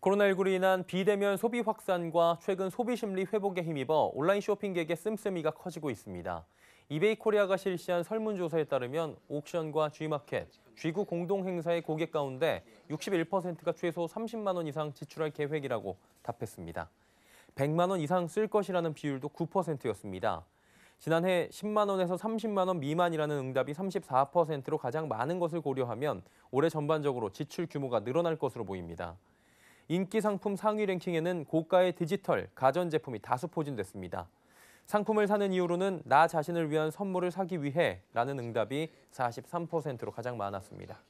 코로나19로 인한 비대면 소비 확산과 최근 소비 심리 회복에 힘입어 온라인 쇼핑객의 씀씀이가 커지고 있습니다. 이베이 코리아가 실시한 설문조사에 따르면 옥션과 G마켓, G구 공동행사의 고객 가운데 61%가 최소 30만 원 이상 지출할 계획이라고 답했습니다. 100만 원 이상 쓸 것이라는 비율도 9%였습니다. 지난해 10만 원에서 30만 원 미만이라는 응답이 34%로 가장 많은 것을 고려하면 올해 전반적으로 지출 규모가 늘어날 것으로 보입니다. 인기 상품 상위 랭킹에는 고가의 디지털, 가전제품이 다수 포진됐습니다. 상품을 사는 이유로는 나 자신을 위한 선물을 사기 위해 라는 응답이 43%로 가장 많았습니다.